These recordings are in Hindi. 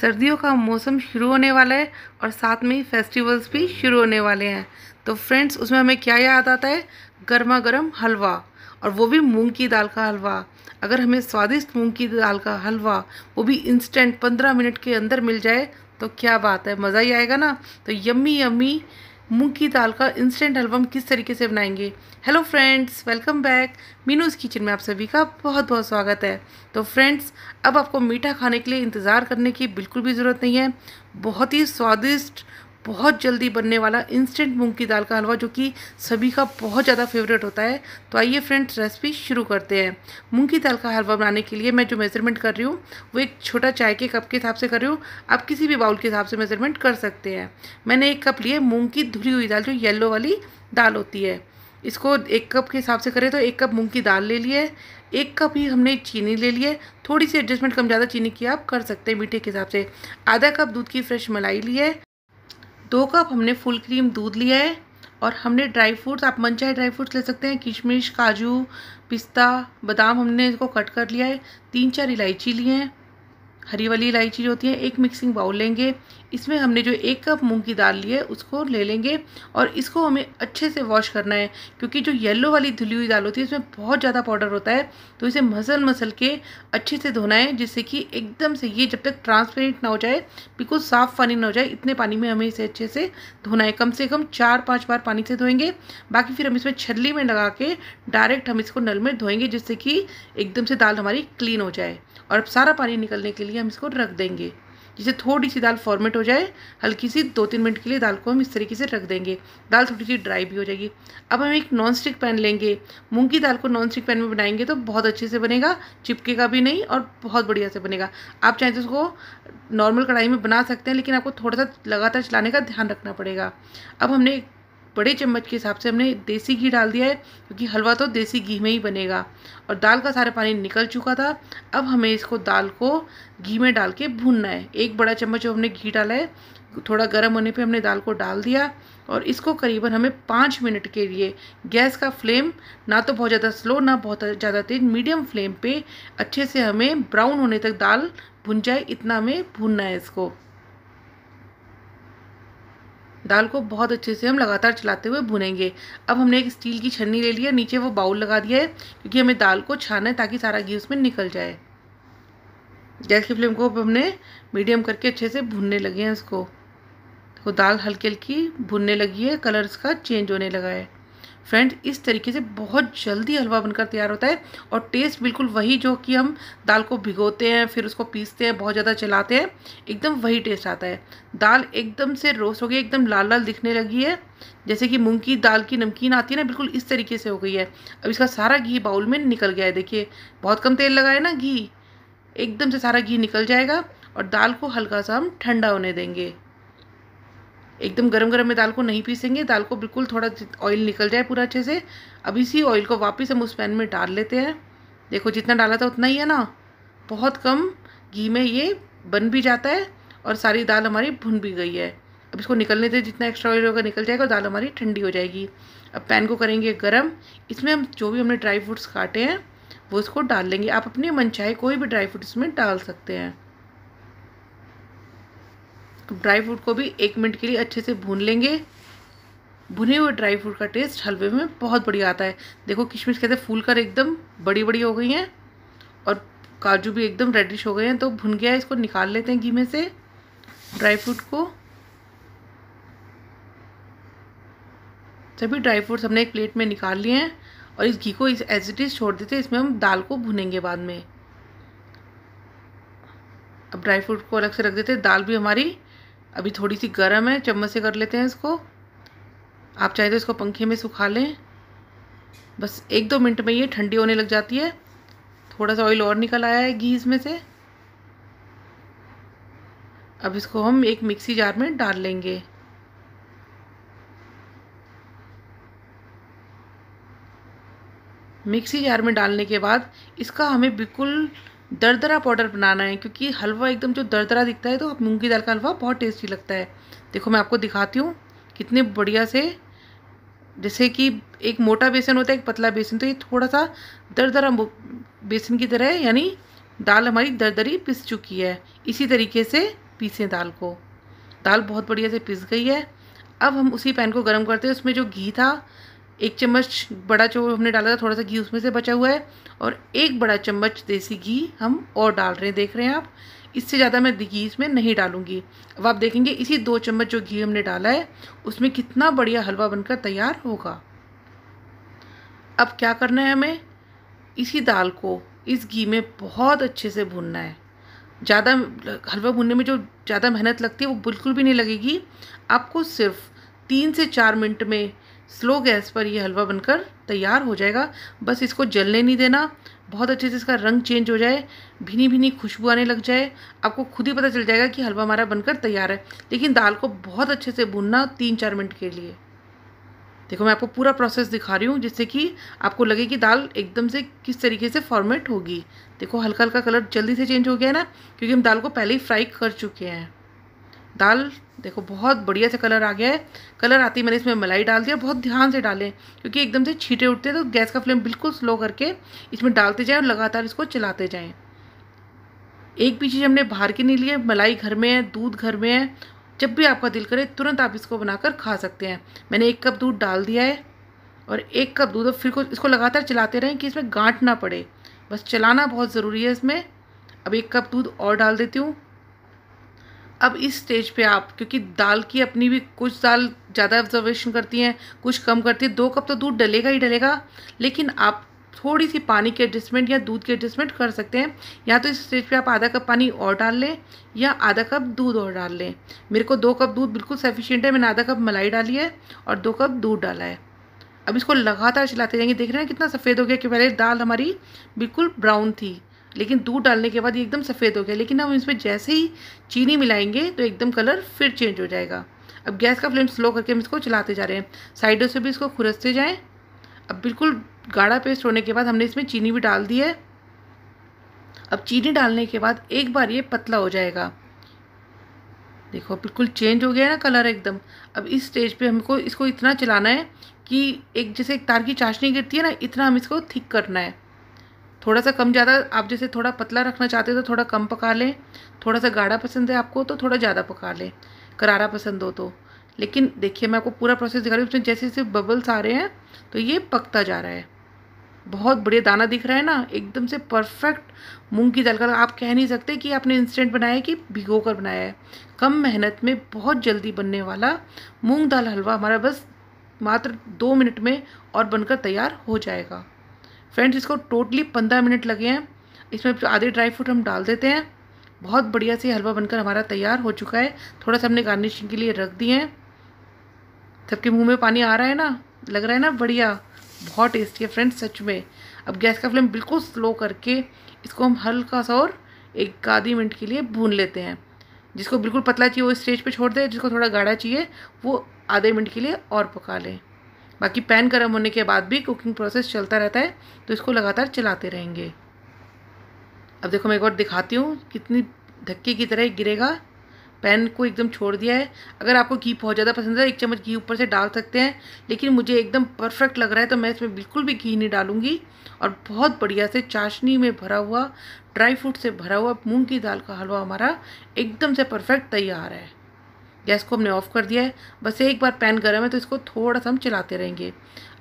सर्दियों का मौसम शुरू होने वाला है और साथ में ही फेस्टिवल्स भी शुरू होने वाले हैं तो फ्रेंड्स उसमें हमें क्या याद आता है गर्मा गर्म हलवा और वो भी मूंग की दाल का हलवा अगर हमें स्वादिष्ट मूंग की दाल का हलवा वो भी इंस्टेंट पंद्रह मिनट के अंदर मिल जाए तो क्या बात है मज़ा ही आएगा ना तो यम्मी यम्मी मूँग की दाल का इंस्टेंट हलवा हम किस तरीके से बनाएंगे hello friends welcome back Meenu's kitchen में आप सभी का बहुत बहुत स्वागत है तो फ्रेंड्स अब आपको मीठा खाने के लिए इंतज़ार करने की बिल्कुल भी ज़रूरत नहीं है बहुत ही स्वादिष्ट बहुत जल्दी बनने वाला इंस्टेंट मूंग की दाल का हलवा जो कि सभी का बहुत ज़्यादा फेवरेट होता है तो आइए फ्रेंड्स रेसिपी शुरू करते हैं मूंग की दाल का हलवा बनाने के लिए मैं जो मेज़रमेंट कर रही हूँ वो एक छोटा चाय के कप के हिसाब से कर रही हूँ आप किसी भी बाउल के हिसाब से मेज़रमेंट कर सकते हैं मैंने एक कप लिए मूँग की धुली हुई दाल जो येल्लो वाली दाल होती है इसको एक कप के हिसाब से करें तो एक कप मूँग की दाल ले ली है एक कप ही हमने चीनी ले ली है थोड़ी सी एडजस्टमेंट कम ज़्यादा चीनी की आप कर सकते हैं मीठे के हिसाब से आधा कप दूध की फ्रेश मलाई ली है दो कप हमने फुल क्रीम दूध लिया है और हमने ड्राई फ्रूट्स आप मन चाहे ड्राई फ्रूट्स ले सकते हैं किशमिश काजू पिस्ता बादाम हमने इसको कट कर लिया है तीन चार इलायची लिए हैं हरी वाली इलायची जो होती है एक मिक्सिंग बाउल लेंगे इसमें हमने जो एक कप मूंग की दाल ली है उसको ले लेंगे और इसको हमें अच्छे से वॉश करना है क्योंकि जो येलो वाली धुली हुई दाल होती है इसमें बहुत ज़्यादा पाउडर होता है तो इसे मसल मसल के अच्छे से धोना है जिससे कि एकदम से ये जब तक ट्रांसपेरेंट ना हो जाए बिल्कुल साफ़ पानी ना हो जाए इतने पानी में हमें इसे अच्छे से धोना है कम से कम चार पाँच बार पानी से धोएंगे बाकी फिर हम इसमें छली में लगा के डायरेक्ट हम इसको नल में धोएंगे जिससे कि एकदम से दाल हमारी क्लीन हो जाए और अब सारा पानी निकलने के लिए हम इसको रख देंगे जिसे थोड़ी सी दाल फॉर्मेट हो जाए हल्की सी दो तीन मिनट के लिए दाल को हम इस तरीके से रख देंगे दाल थोड़ी सी ड्राई भी हो जाएगी अब हम एक नॉन स्टिक पैन लेंगे मूंग की दाल को नॉन स्टिक पैन में बनाएंगे तो बहुत अच्छे से बनेगा चिपकेगा भी नहीं और बहुत बढ़िया से बनेगा आप चाहें तो उसको नॉर्मल कढ़ाई में बना सकते हैं लेकिन आपको थोड़ा सा लगातार चलाने का ध्यान रखना पड़ेगा अब हमने बड़े चम्मच के हिसाब से हमने देसी घी डाल दिया है क्योंकि हलवा तो देसी घी में ही बनेगा और दाल का सारा पानी निकल चुका था अब हमें इसको दाल को घी में डाल के भूनना है एक बड़ा चम्मच हमने घी डाला है थोड़ा गर्म होने पे हमने दाल को डाल दिया और इसको करीबन हमें पाँच मिनट के लिए गैस का फ्लेम ना तो बहुत ज़्यादा स्लो ना बहुत ज़्यादा तेज़ मीडियम फ्लेम पे अच्छे से हमें ब्राउन होने तक दाल भुन जाए इतना हमें भूनना है इसको दाल को बहुत अच्छे से हम लगातार चलाते हुए भुनेंगे अब हमने एक स्टील की छन्नी ले लिया नीचे वो बाउल लगा दिया है क्योंकि हमें दाल को छाना है ताकि सारा घी उसमें निकल जाए गैस की फ्लेम को अब हमने मीडियम करके अच्छे से भुनने लगे हैं इसको तो दाल हल्की हल्की भुनने लगी है कलर इसका चेंज होने लगा है फ्रेंड इस तरीके से बहुत जल्दी हलवा बनकर तैयार होता है और टेस्ट बिल्कुल वही जो कि हम दाल को भिगोते हैं फिर उसको पीसते हैं बहुत ज़्यादा चलाते हैं एकदम वही टेस्ट आता है दाल एकदम से रोस्ट हो गई एकदम लाल लाल दिखने लगी है जैसे कि मूंग की दाल की नमकीन आती है ना बिल्कुल इस तरीके से हो गई है अब इसका सारा घी बाउल में निकल गया है देखिए बहुत कम तेल लगा है ना घी एकदम से सारा घी निकल जाएगा और दाल को हल्का सा हम ठंडा होने देंगे एकदम गरम गरम में दाल को नहीं पीसेंगे दाल को बिल्कुल थोड़ा ऑयल निकल जाए पूरा अच्छे से अब इसी ऑयल को वापस हम उस पैन में डाल लेते हैं देखो जितना डाला था उतना ही है ना बहुत कम घी में ये बन भी जाता है और सारी दाल हमारी भुन भी गई है अब इसको निकलने से जितना एक्स्ट्रा ऑयल होगा निकल जाएगा दाल हमारी ठंडी हो जाएगी अब पैन को करेंगे गरम इसमें हम जो भी हमने ड्राई फ्रूट्स काटे हैं वो इसको डाल लेंगे आप अपने मनचाहे कोई भी ड्राई फ्रूट्स में डाल सकते हैं ड्राई फ्रूट को भी एक मिनट के लिए अच्छे से भून लेंगे भुने हुए ड्राई फ्रूट का टेस्ट हलवे में बहुत बढ़िया आता है देखो किशमिश कैसे फूल कर एकदम बड़ी बड़ी हो गई हैं और काजू भी एकदम रेडिश हो गए हैं तो भुन गया है इसको निकाल लेते हैं घी में से ड्राई फ्रूट को सभी ड्राई फ्रूट्स हमने एक प्लेट में निकाल लिए हैं और इस घी को इस एज इट इज़ छोड़ देते हैं इसमें हम दाल को भुनेंगे बाद में अब ड्राई फ्रूट को अलग से रख देते हैं दाल भी हमारी अभी थोड़ी सी गर्म है चम्मच से कर लेते हैं इसको आप चाहे तो इसको पंखे में सुखा लें बस एक दो मिनट में ये ठंडी होने लग जाती है थोड़ा सा ऑयल और निकल आया है घी इसमें से अब इसको हम एक मिक्सी जार में डाल लेंगे मिक्सी जार में डालने के बाद इसका हमें बिल्कुल दरदरा पाउडर बनाना है क्योंकि हलवा एकदम जो दरदरा दिखता है तो मूंग की दाल का हलवा बहुत टेस्टी लगता है देखो मैं आपको दिखाती हूँ कितने बढ़िया से जैसे कि एक मोटा बेसन होता है एक पतला बेसन तो ये थोड़ा सा दरदरा बेसन की तरह है यानी दाल हमारी दरदरी पिस चुकी है इसी तरीके से पीसें दाल को दाल बहुत बढ़िया से पिस गई है अब हम उसी पैन को गर्म करते हैं उसमें जो घी था एक चम्मच बड़ा चो हमने डाला था थोड़ा सा घी उसमें से बचा हुआ है और एक बड़ा चम्मच देसी घी हम और डाल रहे हैं देख रहे हैं आप इससे ज़्यादा मैं घी इसमें नहीं डालूंगी अब आप देखेंगे इसी दो चम्मच जो घी हमने डाला है उसमें कितना बढ़िया हलवा बनकर तैयार होगा अब क्या करना है हमें इसी दाल को इस घी में बहुत अच्छे से भूनना है ज़्यादा हलवा भूनने में जो ज़्यादा मेहनत लगती है वो बिल्कुल भी नहीं लगेगी आपको सिर्फ तीन से चार मिनट में स्लो गैस पर ये हलवा बनकर तैयार हो जाएगा बस इसको जलने नहीं देना बहुत अच्छे से इसका रंग चेंज हो जाए भीनी भीनी खुशबू आने लग जाए आपको खुद ही पता चल जाएगा कि हलवा हमारा बनकर तैयार है लेकिन दाल को बहुत अच्छे से भूनना तीन चार मिनट के लिए देखो मैं आपको पूरा प्रोसेस दिखा रही हूँ जिससे कि आपको लगे कि दाल एकदम से किस तरीके से फॉर्मेट होगी देखो हल्का हल्का कलर जल्दी से चेंज हो गया है ना क्योंकि हम दाल को पहले ही फ्राई कर चुके हैं दाल देखो बहुत बढ़िया से कलर आ गया है कलर आती मैंने इसमें मलाई डाल दिया बहुत ध्यान से डालें क्योंकि एकदम से छीटे उठते हैं तो गैस का फ्लेम बिल्कुल स्लो करके इसमें डालते जाएँ और लगातार इसको चलाते जाएँ एक भी चीज़ हमने बाहर की नहीं ली है मलाई घर में है दूध घर में है जब भी आपका दिल करे तुरंत आप इसको बनाकर खा सकते हैं मैंने एक कप दूध डाल दिया है और एक कप दूध और फिर को इसको लगातार चलाते रहें कि इसमें गांठ ना पड़े बस चलाना बहुत ज़रूरी है इसमें अब एक कप दूध और डाल देती हूँ अब इस स्टेज पे आप क्योंकि दाल की अपनी भी कुछ दाल ज़्यादा ऑब्जर्वेशन करती हैं कुछ कम करती है दो कप तो दूध डलेगा ही डलेगा लेकिन आप थोड़ी सी पानी की एडजस्टमेंट या दूध की एडजस्टमेंट कर सकते हैं या तो इस स्टेज पे आप आधा कप पानी और डाल लें या आधा कप दूध और डाल लें मेरे को दो कप दूध बिल्कुल सफिशियंट है मैंने आधा कप मलाई डाली है और दो कप दूध डाला है अब इसको लगातार चलाते जाएंगे देख रहे हैं कितना सफ़ेद हो गया कि पहले दाल हमारी बिल्कुल ब्राउन थी लेकिन दूध डालने के बाद ये एकदम सफ़ेद हो गया लेकिन हम इसमें जैसे ही चीनी मिलाएंगे तो एकदम कलर फिर चेंज हो जाएगा अब गैस का फ्लेम स्लो करके हम इसको चलाते जा रहे हैं साइडों से भी इसको खुरसते जाएँ अब बिल्कुल गाढ़ा पेस्ट होने के बाद हमने इसमें चीनी भी डाल दी है अब चीनी डालने के बाद एक बार ये पतला हो जाएगा देखो बिल्कुल चेंज हो गया ना कलर एकदम अब इस स्टेज पे हमको इसको इतना चलाना है कि एक जैसे एक तार की चाशनी गिरती है ना इतना हम इसको थिक करना है थोड़ा सा कम ज़्यादा आप जैसे थोड़ा पतला रखना चाहते हो तो थोड़ा कम पका लें थोड़ा सा गाढ़ा पसंद है आपको तो थोड़ा ज़्यादा पका लें करारा पसंद हो तो लेकिन देखिए मैं आपको पूरा प्रोसेस दिखा रही हूँ उसमें जैसे जैसे बबल्स आ रहे हैं तो ये पकता जा रहा है बहुत बढ़िया दाना दिख रहा है ना एकदम से परफेक्ट मूंग की दाल का आप कह नहीं सकते कि आपने इंस्टेंट बनाया है कि भिगो कर बनाया है कम मेहनत में बहुत जल्दी बनने वाला मूंग दाल हलवा हमारा बस मात्र दो मिनट में और बनकर तैयार हो जाएगा फ्रेंड्स इसको टोटली पंद्रह मिनट लगे हैं इसमें आधे ड्राई फ्रूट हम डाल देते हैं बहुत बढ़िया से हलवा बनकर हमारा तैयार हो चुका है थोड़ा सा हमने गार्निशिंग के लिए रख दिए हैं सबके मुंह में पानी आ रहा है ना लग रहा है ना बढ़िया बहुत टेस्टी है फ्रेंड्स सच में अब गैस का फ्लेम बिल्कुल स्लो करके इसको हम हल्का सा और एक आधी मिनट के लिए भून लेते हैं जिसको बिल्कुल पतला चाहिए वो स्टेज पे छोड़ दें जिसको थोड़ा गाढ़ा चाहिए वो आधे मिनट के लिए और पका लें बाकी पैन गर्म होने के बाद भी कुकिंग प्रोसेस चलता रहता है तो इसको लगातार चलाते रहेंगे अब देखो मैं एक बार दिखाती हूँ कितनी धक्के की तरह गिरेगा पैन को एकदम छोड़ दिया है अगर आपको घी बहुत ज़्यादा पसंद है एक चम्मच घी ऊपर से डाल सकते हैं लेकिन मुझे एकदम परफेक्ट लग रहा है तो मैं इसमें बिल्कुल भी घी नहीं डालूंगी और बहुत बढ़िया से चाशनी में भरा हुआ ड्राई फ्रूट से भरा हुआ मूंग की दाल का हलवा हमारा एकदम से परफेक्ट तैयार है गैस को हमने ऑफ़ कर दिया है बस एक बार पैन गर्म है तो इसको थोड़ा सा हम चलाते रहेंगे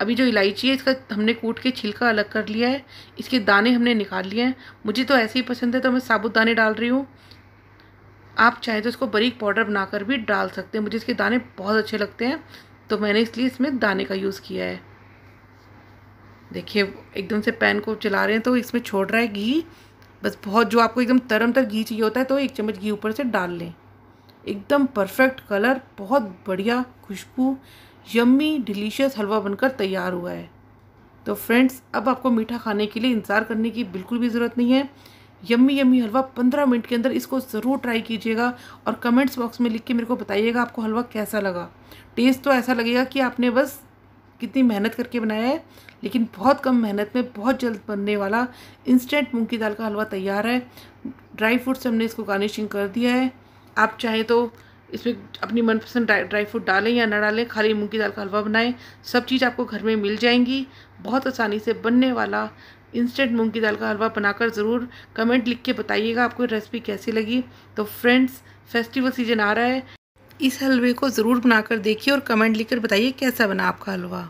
अभी जो इलायची है इसका हमने कूट के छिलका अलग कर लिया है इसके दाने हमने निकाल लिए हैं मुझे तो ऐसे ही पसंद है तो मैं साबुत दाने डाल रही हूँ आप चाहे तो इसको बरीक पाउडर बनाकर भी डाल सकते हैं मुझे इसके दाने बहुत अच्छे लगते हैं तो मैंने इसलिए इसमें दाने का यूज़ किया है देखिए एकदम से पैन को चला रहे हैं तो इसमें छोड़ रहा है घी बस बहुत जो आपको एकदम तरम तर घी चाहिए होता है तो एक चम्मच घी ऊपर से डाल लें एकदम परफेक्ट कलर बहुत बढ़िया खुशबू यम्मी डिलीशियस हलवा बनकर तैयार हुआ है तो फ्रेंड्स अब आपको मीठा खाने के लिए इंतज़ार करने की बिल्कुल भी ज़रूरत नहीं है यम्मी यम्मी हलवा पंद्रह मिनट के अंदर इसको ज़रूर ट्राई कीजिएगा और कमेंट्स बॉक्स में लिख के मेरे को बताइएगा आपको हलवा कैसा लगा टेस्ट तो ऐसा लगेगा कि आपने बस कितनी मेहनत करके बनाया है लेकिन बहुत कम मेहनत में बहुत जल्द बनने वाला इंस्टेंट मूँग की दाल का हलवा तैयार है ड्राई फ्रूट्स से हमने इसको गार्निशिंग कर दिया है आप चाहें तो इसमें अपनी मनपसंद ड्राई फ्रूट डालें या ना डालें खाली मूंग की दाल का हलवा बनाएं सब चीज़ आपको घर में मिल जाएंगी बहुत आसानी से बनने वाला इंस्टेंट मूंग की दाल का हलवा बनाकर ज़रूर कमेंट लिख के बताइएगा आपको रेसिपी कैसी लगी तो फ्रेंड्स फेस्टिवल सीजन आ रहा है इस हलवे को ज़रूर बनाकर देखिए और कमेंट लिख बताइए कैसा बना आपका हलवा